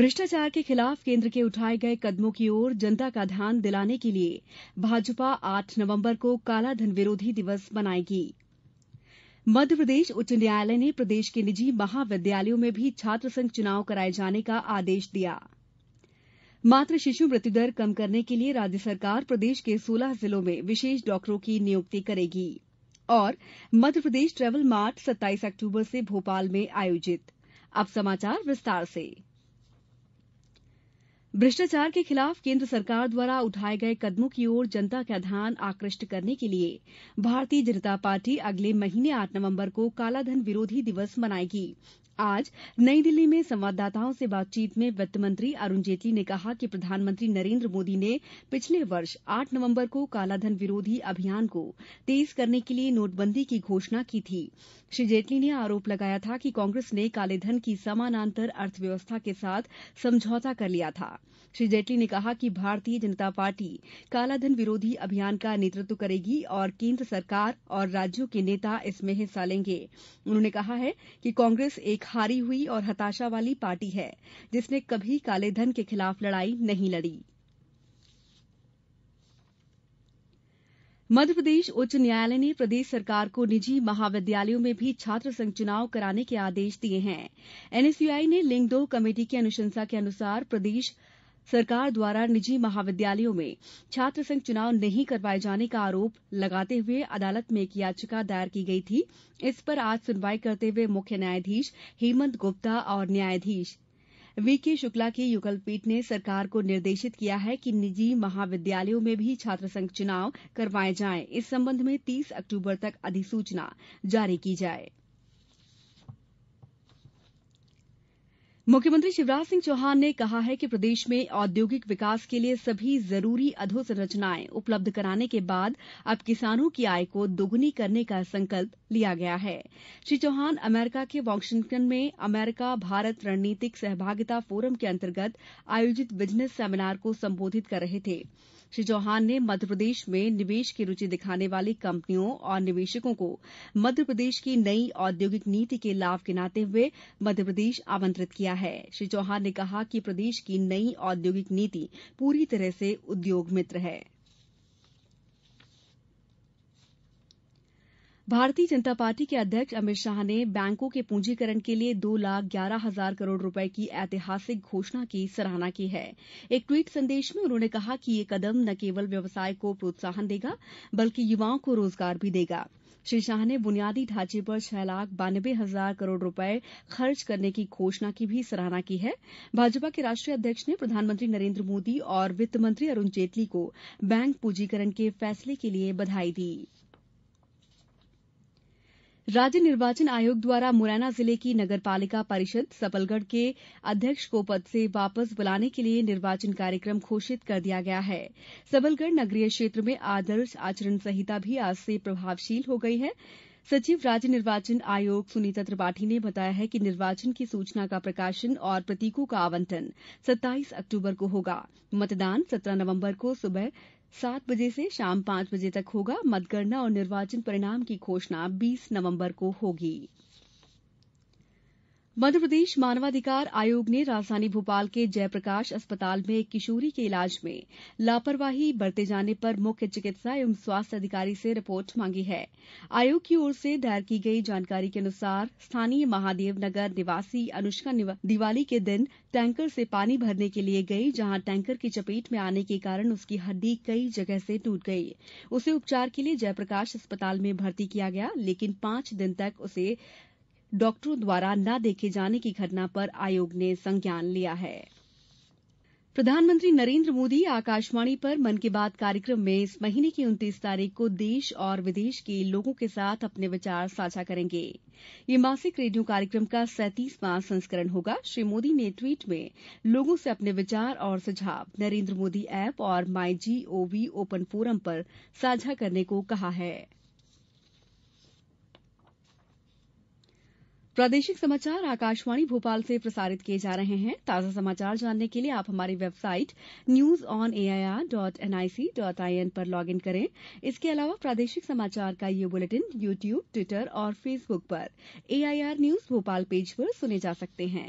भ्रष्टाचार के खिलाफ केन्द्र के उठाये गये कदमों की ओर जनता का ध्यान दिलाने के लिए भाजपा आठ नवम्बर को कालाधन विरोधी दिवस मनायेगी मध्यप्रदेश उच्च न्यायालय ने प्रदेश के निजी महाविद्यालयों में भी छात्र संघ चुनाव कराये जाने का आदेश दिया मातृ शिशु मृत्यु दर कम करने के लिए राज्य सरकार प्रदेश के सोलह जिलों में विशेष डॉक्टरों की नियुक्ति करेगी और मध्यप्रदेश ट्रेवल मार्ट सत्ताईस अक्टूबर से भोपाल में आयोजित भ्रष्टाचार के खिलाफ केन्द्र सरकार द्वारा उठाये गये कदमों की ओर जनता का ध्यान आकृष्ट करने के लिए भारतीय जनता पार्टी अगले महीने आठ नवम्बर को कालाधन विरोधी दिवस मनायेगी आज नई दिल्ली में संवाददाताओं से बातचीत में वित्त मंत्री अरुण जेटली ने कहा कि प्रधानमंत्री नरेन्द्र मोदी ने पिछले वर्ष आठ नवम्बर को कालाधन विरोधी अभियान को तेज करने के लिए नोटबंदी की घोषणा की थी श्री जेटली ने आरोप लगाया था कि कांग्रेस ने कालेधन की समानांतर अर्थव्यवस्था के साथ समझौता कर लिया था श्री जेटली ने कहा कि भारतीय जनता पार्टी कालाधन विरोधी अभियान का नेतृत्व करेगी और केन्द्र सरकार और राज्यों के नेता इसमें हिस्सा लेंगे उन्होंने कहा है कि कांग्रेस एक एक हारी हुई और हताशा वाली पार्टी है जिसने कभी कालेधन के खिलाफ लड़ाई नहीं लड़ी मध्यप्रदेश उच्च न्यायालय ने प्रदेश सरकार को निजी महाविद्यालयों में भी छात्र संघ चुनाव कराने के आदेश दिये हैं एनएसयूआई ने लिंग दो कमेटी की अनुशंसा के अनुसार प्रदेश सरकार द्वारा निजी महाविद्यालयों में छात्र संघ चुनाव नहीं करवाये जाने का आरोप लगाते हुए अदालत में एक याचिका दायर की गई थी इस पर आज सुनवाई करते हुए मुख्य न्यायाधीश हेमंत गुप्ता और न्यायाधीश वीके शुक्ला की युगलपीठ ने सरकार को निर्देशित किया है कि निजी महाविद्यालयों में भी छात्र संघ चुनाव करवाये जाएं इस संबंध में तीस अक्टूबर तक अधिसूचना जारी की जाएगी मुख्यमंत्री मुख्यमंत्री शिवराज सिंह चौहान ने कहा है कि प्रदेश में औद्योगिक विकास के लिए सभी जरूरी अधोसंरचनाएं उपलब्ध कराने के बाद अब किसानों की आय को दोगुनी करने का संकल्प लिया गया है श्री चौहान अमेरिका के वाशिंगटन में अमेरिका भारत रणनीतिक सहभागिता फोरम के अंतर्गत आयोजित बिजनेस सेमिनार को संबोधित कर रहे थे श्री चौहान ने मध्यप्रदेश में निवेश की रूचि दिखाने वाली कंपनियों और निवेशकों को मध्यप्रदेश की नई औद्योगिक नीति के लाभ गिनाते हुए मध्यप्रदेश आमंत्रित किया है श्री चौहान ने कहा कि प्रदेश की नई औद्योगिक नीति पूरी तरह से उद्योग मित्र है शाह भारतीय जनता पार्टी के अध्यक्ष अमित शाह ने बैंकों के पूंजीकरण के लिए दो लाख ग्यारह हजार करोड़ रुपये की ऐतिहासिक घोषणा की सराहना की है एक ट्वीट संदेश में उन्होंने कहा कि यह कदम न केवल व्यवसाय को प्रोत्साहन देगा बल्कि युवाओं को रोजगार भी देगा श्री शाह ने बुनियादी ढांचे पर छह लाख बानवे हजार करोड़ रुपये खर्च करने की घोषणा की भी सराहना की है भाजपा के राष्ट्रीय अध्यक्ष ने प्रधानमंत्री नरेन्द्र मोदी और वित्त मंत्री अरूण जेटली को बैंक पूंजीकरण के फैसले के लिए बधाई दी है राज्य निर्वाचन आयोग द्वारा मुरैना जिले की नगर पालिका परिषद सफलगढ़ के अध्यक्ष को पद से वापस बुलाने के लिए निर्वाचन कार्यक्रम घोषित कर दिया गया है सबलगढ़ नगरीय क्षेत्र में आदर्श आचरण संहिता भी आज से प्रभावशील हो गई है सचिव राज्य निर्वाचन आयोग सुनीता त्रिपाठी ने बताया है कि निर्वाचन की सूचना का प्रकाशन और प्रतीकों का आवंटन सत्ताईस अक्टूबर को होगा मतदान सत्रह नवम्बर को सुबह सात बजे से होगा सात बजे से शाम पांच बजे तक होगा मतगणना और निर्वाचन परिणाम की घोषणा बीस नवम्बर को होगी मानवाधिकार मध्यप्रदेश मानवाधिकार आयोग ने राजधानी भोपाल के जयप्रकाश अस्पताल में एक किशोरी के इलाज में लापरवाही बरते जाने पर मुख्य चिकित्सा एवं स्वास्थ्य अधिकारी से रिपोर्ट मांगी है आयोग की ओर से दायर की गई जानकारी के अनुसार स्थानीय महादेव नगर निवासी अनुष्का दिवाली के दिन टैंकर से पानी भरने के लिए गई जहां टैंकर की चपेट में आने के कारण उसकी हड्डी कई जगह से टूट गई उसे उपचार के लिए जयप्रकाश अस्पताल में भर्ती किया गया लेकिन पांच दिन तक उसे अस्पताल में भर्ती डॉक्टरों द्वारा न देखे जाने की घटना पर आयोग ने संज्ञान लिया है प्रधानमंत्री नरेन्द्र मोदी आकाशवाणी पर मन की बात कार्यक्रम में इस महीने की उन्तीस तारीख को देश और विदेश के लोगों के साथ अपने विचार साझा करेंगे यह मासिक रेडियो कार्यक्रम का सैंतीसवां संस्करण होगा श्री मोदी ने ट्वीट में लोगों से अपने विचार और सुझाव नरेन्द्र मोदी ऐप और my G O V open forum पर साझा करने को कहा है प्रादेशिक समाचार आकाशवाणी भोपाल से प्रसारित किये जा रहे हैं ताजा समाचार जानने के लिए आप हमारी website news on AIR dot NIC dot I N पर लॉग इन करें इसके अलावा प्रादेशिक समाचार का ये बुलेटिन यू ट्यूब ट्विटर और फेसबुक पर एआईआर न्यूज भोपाल पेज पर सुने जा सकते हैं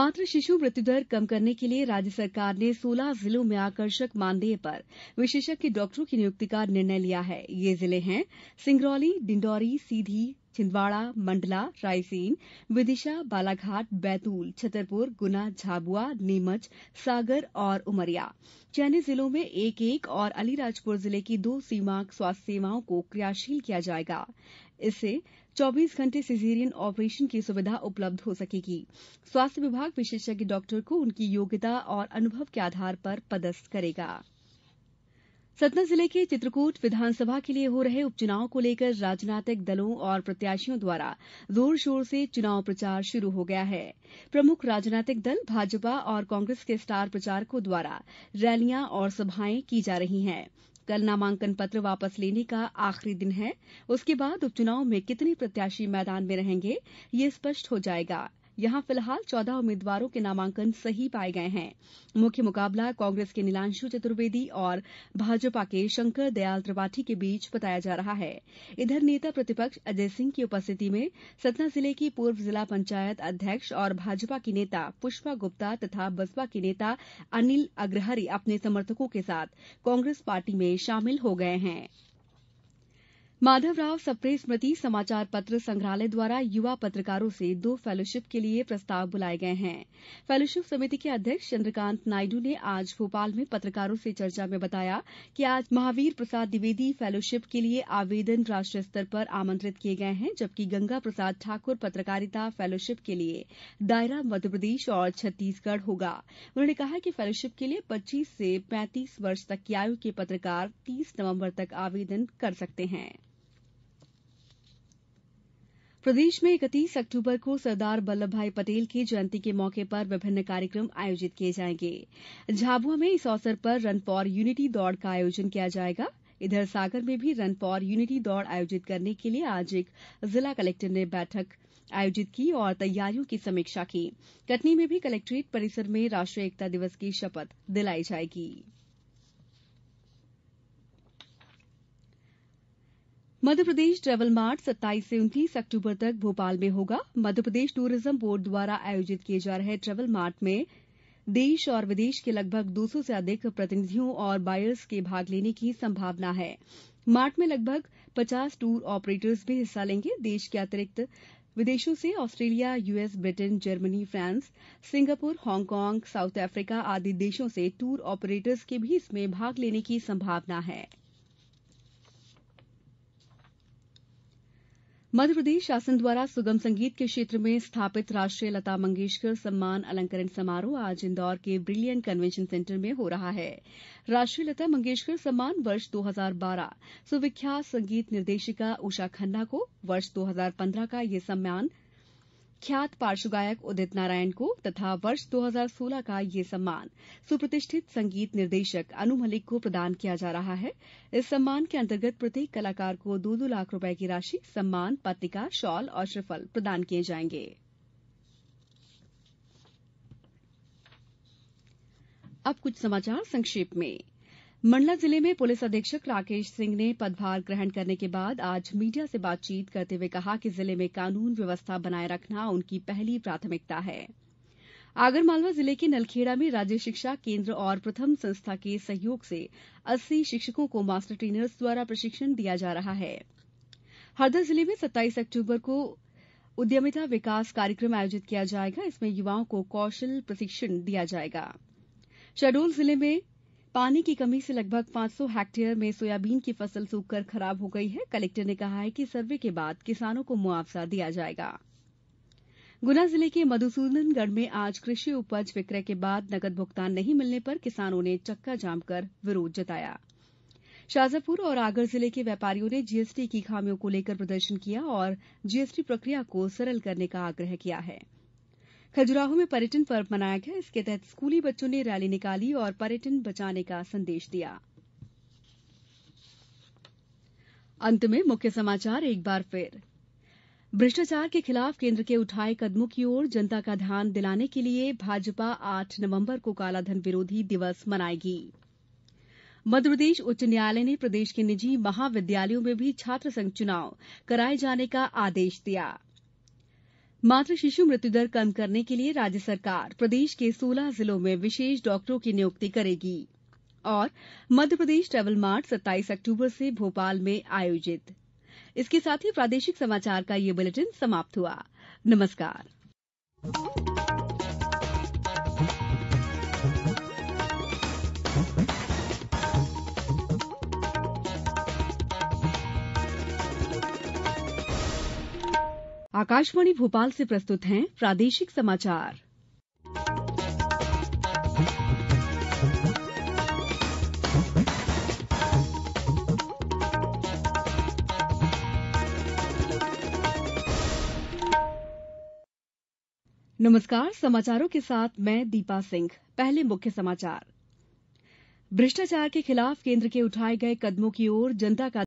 मातृ शिशु मृत्युदर कम करने के लिए राज्य सरकार ने सोलह जिलों में आकर्षक मानदेय पर विशेषज्ञ डॉक्टरों की नियुक्ति का निर्णय लिया है ये जिले हैं सिंगरौली डिंडौरी सीधी छिंदवाड़ा मंडला रायसेन विदिशा बालाघाट बैतूल छतरपुर गुना झाबुआ नीमच सागर और उमरिया चयनित जिलों में एक एक और अलीराजपुर जिले की दो सीमा स्वास्थ्य सेवाओं को क्रियाशील किया जायेगा इससे चौबीस घंटे सिजेरियन ऑपरेशन की सुविधा उपलब्ध हो सकेगी स्वास्थ्य विभाग विशेषज्ञ डॉक्टर को उनकी योग्यता और अनुभव के आधार पर पदस्थ करेगा उपचुनाव सतना जिले के चित्रकूट विधानसभा के लिए हो रहे उपचुनाव को लेकर राजनीतिक दलों और प्रत्याशियों द्वारा जोर शोर से चुनाव प्रचार शुरू हो गया है प्रमुख राजनीतिक दल भाजपा और कांग्रेस के स्टार प्रचारकों द्वारा रैलियां और सभाएं की जा रही हैं कल नामांकन पत्र वापस लेने का आखिरी दिन है उसके बाद उपचुनाव में कितने प्रत्याशी मैदान में रहेंगे यह स्पष्ट हो जायेगा यहां फिलहाल चौदह उम्मीदवारों के नामांकन सही पाये गये हैं मुख्य मुकाबला कांग्रेस के नीलांशु चतुर्वेदी और भाजपा के शंकर दयाल त्रिपाठी के बीच बताया जा रहा है इधर नेता प्रतिपक्ष अजय सिंह की उपस्थिति में सतना जिले की पूर्व जिला पंचायत अध्यक्ष और भाजपा की नेता पुष्पा गुप्ता तथा बसपा के नेता अनिल अग्रहरि अपने समर्थकों के साथ कांग्रेस पार्टी में शामिल हो गये हैं माधवराव सप्रे स्मृति समाचार पत्र संग्रहालय द्वारा युवा पत्रकारों से दो फेलोशिप के लिए प्रस्ताव बुलाये गये हैं फेलोशिप समिति के अध्यक्ष चन्द्रकांत नायडू ने आज भोपाल में पत्रकारों से चर्चा में बताया कि आज महावीर प्रसाद द्विवेदी फेलोशिप के लिए आवेदन राष्ट्रीय स्तर पर आमंत्रित किये गये हैं जबकि गंगा प्रसाद ठाकुर पत्रकारिता फेलोशिप के लिए दायरा मध्यप्रदेश और छत्तीसगढ़ होगा उन्होंने कहा कि फेलोशिप के लिए पच्चीस से पैंतीस वर्ष तक की आयु के पत्रकार तीस नवम्बर तक आवेदन कर सकते हैं प्रदेश में इकतीस अक्टूबर को सरदार वल्लभ भाई पटेल की जयंती के मौके पर विभिन्न कार्यक्रम आयोजित किये जायेंगे झाबुआ में इस अवसर पर रन फॉर यूनिटी दौड़ का आयोजन किया जायेगा इधर सागर में भी रन फॉर यूनिटी दौड़ आयोजित करने के लिए आज एक जिला कलेक्टर ने बैठक आयोजित की और तैयारियों की समीक्षा की कटनी में भी कलेक्ट्रेट परिसर में राष्ट्रीय एकता दिवस की शपथ दिलाई जायेगी मध्यप्रदेश ट्रेवल मार्ट सत्ताईस से उन्तीस अक्टूबर तक भोपाल में होगा मध्यप्रदेश टूरिज्म बोर्ड द्वारा आयोजित किये जा रहे ट्रेवल मार्ट में देश और विदेश के लगभग दो सौ से अधिक प्रतिनिधियों और बायर्स के भाग लेने की संभावना है मार्ट में लगभग पचास टूर ऑपरेटर्स भी हिस्सा लेंगे देश के अतिरिक्त विदेशों से Australia US Britain Germany France Singapore Hong Kong South Africa आदि देशों से टूर ऑपरेटर्स के भी इसमें भाग लेने की संभावना है मध्यप्रदेश शासन द्वारा सुगम संगीत के क्षेत्र में स्थापित राष्ट्रीय लता मंगेशकर सम्मान अलंकरण समारोह आज इंदौर के ब्रिलियंट कन्वेंशन सेंटर में हो रहा है राष्ट्रीय लता मंगेशकर सम्मान वर्ष दो हजार बारह सुविख्यात संगीत निर्देशिका उषा खन्ना को वर्ष दो हजार पन्द्रह का यह सम्मान दिया गया ख्यात पार्श्व गायक उदित नारायण को तथा वर्ष दो हजार सोलह का यह सम्मान सुप्रतिष्ठित संगीत निर्देशक अनु मलिक को प्रदान किया जा रहा है इस सम्मान के अंतर्गत प्रत्येक कलाकार को दो दो लाख रूपये की राशि सम्मान पट्टिका शॉल और श्रीफल प्रदान किये जायेंगे मंडला जिले में पुलिस अधीक्षक राकेश सिंह ने पदभार ग्रहण करने के बाद आज मीडिया से बातचीत करते हुए कहा कि जिले में कानून व्यवस्था बनाये रखना उनकी पहली प्राथमिकता है आगरमालवा जिले के नलखेड़ा में राज्य शिक्षा केन्द्र और प्रथम संस्था के सहयोग से अस्सी शिक्षकों को मास्टर ट्रेनर्स द्वारा प्रशिक्षण दिया जा रहा है हरदा जिले में सत्ताईस अक्टूबर को उद्यमिता विकास कार्यक्रम आयोजित किया जायेगा इसमें युवाओं को कौशल प्रशिक्षण दिया जायेगा शहडोल जिले में पानी की कमी से लगभग पांच सौ हेक्टेयर में सोयाबीन की फसल सूखकर खराब हो गई है कलेक्टर ने कहा है कि सर्वे के बाद किसानों को मुआवजा दिया जायेगा गुना जिले के मधुसूदनगढ़ में आज कृषि उपज विक्रय के बाद नकद भुगतान नहीं मिलने पर किसानों ने चक्का जाम कर विरोध जताया शाजापुर और आगर जिले के व्यापारियों ने जीएसटी की खामियों को लेकर प्रदर्शन किया और जीएसटी प्रक्रिया को सरल करने का आग्रह किया है खजुराहो में पर्यटन पर्व मनाया गया इसके तहत स्कूली बच्चों ने रैली निकाली और पर्यटन बचाने का संदेश दिया मुख्य समाचार एक बार फिर भ्रष्टाचार के खिलाफ केन्द्र के उठाये कदमों की ओर जनता का ध्यान दिलाने के लिए भाजपा आठ नवम्बर को कालाधन विरोधी दिवस मनायेगी मध्यप्रदेश उच्च न्यायालय ने प्रदेश के निजी महाविद्यालयों में भी छात्र संघ चुनाव कराये जाने का आदेश दिया है मातृ शिशु मृत्यु दर कम करने के लिए राज्य सरकार प्रदेश के सोलह जिलों में विशेष डॉक्टरों की नियुक्ति करेगी और मध्यप्रदेश ट्रेवल मार्ट सत्ताईस अक्टूबर से भोपाल में आयोजित इसके साथ ही प्रादेशिक समाचार का ये बुलेटिन समाप्त हुआ नमस्कार आकाशवाणी भोपाल से प्रस्तुत है प्रादेशिक समाचार नमस्कार समाचारों के साथ मैं दीपा सिंह पहले मुख्य समाचार भ्रष्टाचार के खिलाफ केन्द्र के उठाये गये कदमों की ओर जनता का